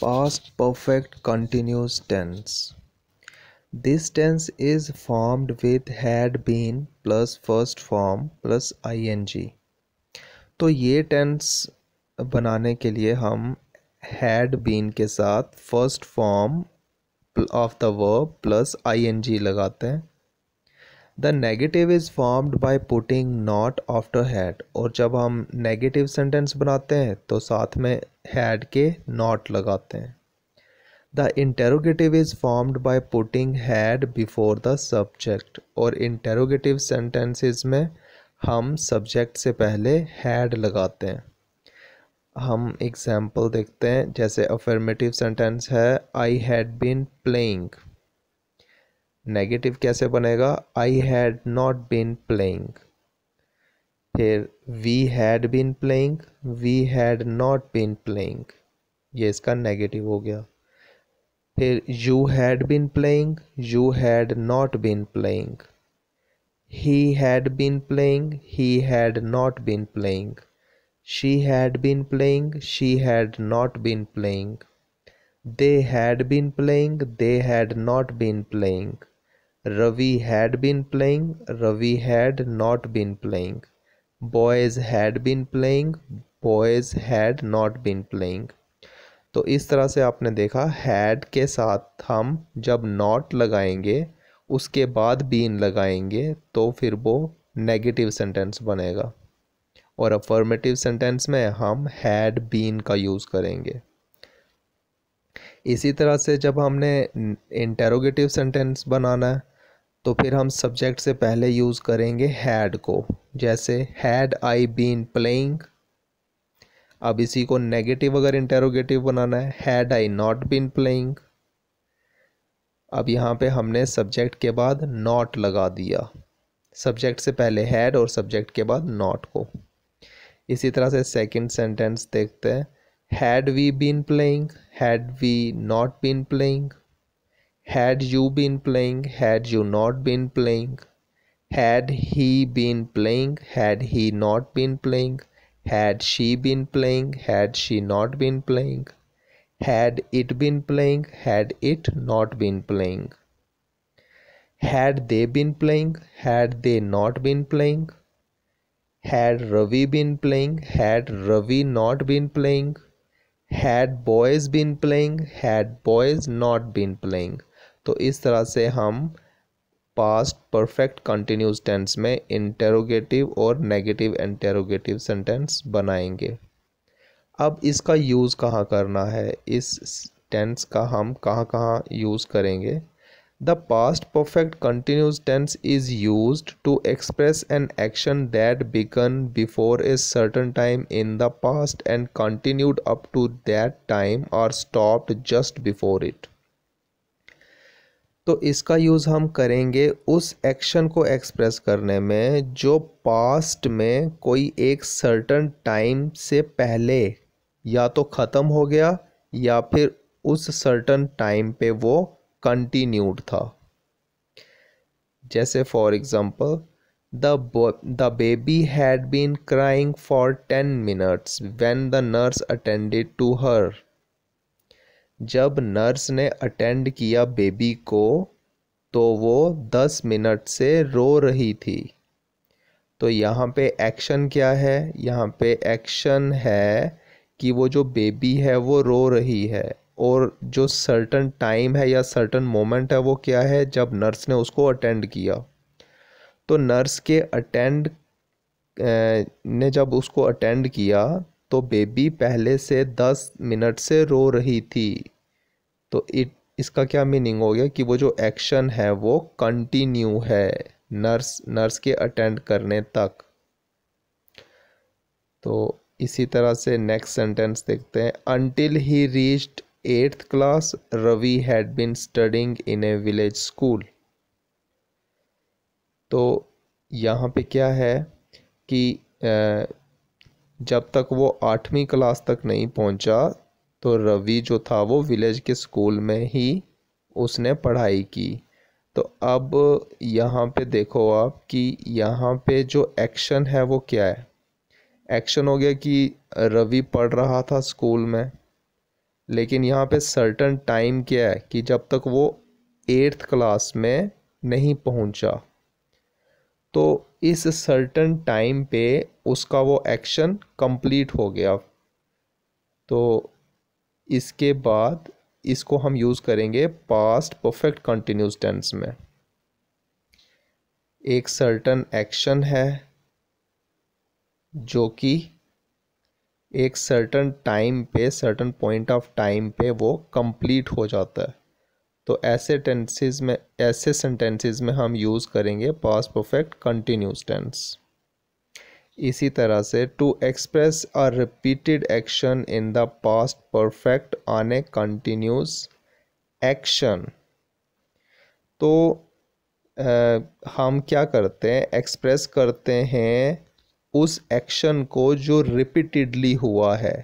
past perfect continuous tense. This tense is formed with had been plus first form plus ing. तो ये tense बनाने के लिए हम हैड बीन के साथ first form of the verb plus ING लगाते हैं the negative is formed by putting not after had और जब हम नेगेटिव सेंटेंस बनाते हैं तो साथ में हैड के नॉट लगाते हैं the interrogative is formed by putting had before the subject और इंटेरोगेटिव सेंटेंसेस में हम सब्जेक्ट से पहले हैड लगाते हैं हम एग्जाम्पल देखते हैं जैसे अफर्मेटिव सेंटेंस है I had been playing negative कैसे बनेगा I had not been playing फिर we had been playing we had not been playing ये इसका नेगेटिव हो गया फिर you had been playing you had not been playing he had been playing he had not been playing she had been playing she had not been playing they had been playing they had not been playing Ravi had been playing, Ravi had not been playing. Boys had been playing, boys had not been playing. तो इस तरह से आपने देखा had के साथ हम जब not लगाएंगे उसके बाद बीन लगाएंगे तो फिर वो नेगेटिव सेंटेंस बनेगा और अफर्मेटिव सेंटेंस में हम हैड बीन का यूज़ करेंगे इसी तरह से जब हमने इंटेरोगेटिव सेंटेंस बनाना है तो फिर हम सब्जेक्ट से पहले यूज़ करेंगे हैड को जैसे हैड आई बीन प्लेइंग अब इसी को नेगेटिव अगर इंटेरोगेटिव बनाना है had I not been playing अब यहाँ पे हमने सब्जेक्ट के बाद नॉट लगा दिया सब्जेक्ट से पहले हैड और सब्जेक्ट के बाद नॉट को इसी तरह से सेकंड सेंटेंस देखते हैं had we been playing had we not been playing had you been playing had you not been playing had he been playing had he not been playing had she been playing had she not been playing had it been playing had it not been playing had they been playing had they not been playing had ravi been playing had ravi not been playing had boys been playing had boys not been playing तो इस तरह से हम past perfect continuous tense में interrogative और negative interrogative sentence बनाएंगे अब इसका यूज़ कहाँ करना है इस टेंस का हम कहाँ कहाँ यूज़ करेंगे the past perfect continuous tense is used to express an action that began before a certain time in the past and continued up to that time और स्टॉप्ड जस्ट बिफोर इट तो इसका use हम करेंगे उस action को express करने में जो पास्ट में कोई एक सर्टन टाइम से पहले या तो ख़त्म हो गया या फिर उस सर्टन टाइम पे वो कंटिन्यूड था जैसे for example the baby had been crying for ten minutes minutes the nurse nurse to her जब नर्स ने अटेंड किया बेबी को तो वो दस मिनट से रो रही थी तो यहाँ पे एक्शन क्या है यहाँ पे एक्शन है कि वो जो बेबी है वो रो रही है और जो सर्टन टाइम है या सर्टन मोमेंट है वो क्या है जब नर्स ने उसको अटेंड किया तो नर्स के अटेंड ने जब उसको अटेंड किया तो बेबी पहले से दस मिनट से रो रही थी तो इट इसका क्या मीनिंग हो गया कि वो जो एक्शन है वो कंटिन्यू है नर्स नर्स के अटेंड करने तक तो इसी तरह से नेक्स्ट सेंटेंस देखते हैं until he reached eighth class Ravi had been studying in a village school तो यहाँ पे क्या है कि जब तक वो आठवीं क्लास तक नहीं पहुँचा तो रवि जो था वो विलेज के स्कूल में ही उसने पढ़ाई की तो अब यहाँ पे देखो आप कि यहाँ पे जो एक्शन है वो क्या है एक्शन हो गया कि रवि पढ़ रहा था स्कूल में लेकिन यहाँ पे सर्टन टाइम क्या है कि जब तक वो एट्थ क्लास में नहीं पहुँचा तो इस सर्टन टाइम पे उसका वो एक्शन कंप्लीट हो गया तो इसके बाद इसको हम यूज़ करेंगे पास्ट परफेक्ट कंटिन्यूस टेंस में एक सर्टन एक्शन है जो कि एक सर्टन टाइम पे सर्टन पॉइंट ऑफ टाइम पे वो कंप्लीट हो जाता है तो ऐसे टेंसेज में ऐसे सेंटेंसेज में हम यूज़ करेंगे पास्ट परफेक्ट कंटिन्यूस टेंस इसी तरह से टू एक्सप्रेस तो, a repeated action in the past perfect on a continuous action तो आ, हम क्या करते हैं एक्सप्रेस करते हैं उस एक्शन को जो रिपीटेडली हुआ है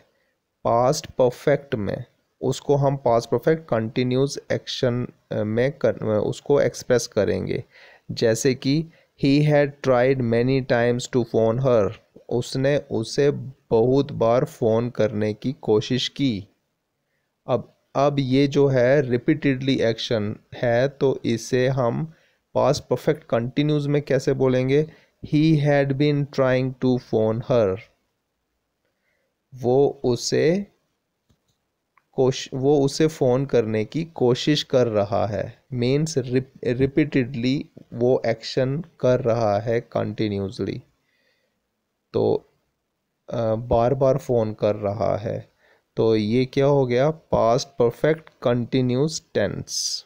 पास्ट परफेक्ट में उसको हम पास्ट परफेक्ट कंटिन्यूस एक्शन में कर उसको एक्सप्रेस करेंगे जैसे कि he had tried many times to phone her उसने उसे बहुत बार फ़ोन करने की कोशिश की अब अब ये जो है रिपीटेडली एक्शन है तो इसे हम पास परफेक्ट कंटिन्यूज में कैसे बोलेंगे he had been trying to phone her वो उसे कोश वो उसे फ़ोन करने की कोशिश कर रहा है मीन्स रिपीटेडली वो एक्शन कर रहा है कंटिन्यूसली तो बार बार फ़ोन कर रहा है तो ये क्या हो गया पास्ट परफेक्ट कंटिन्यूस टेंस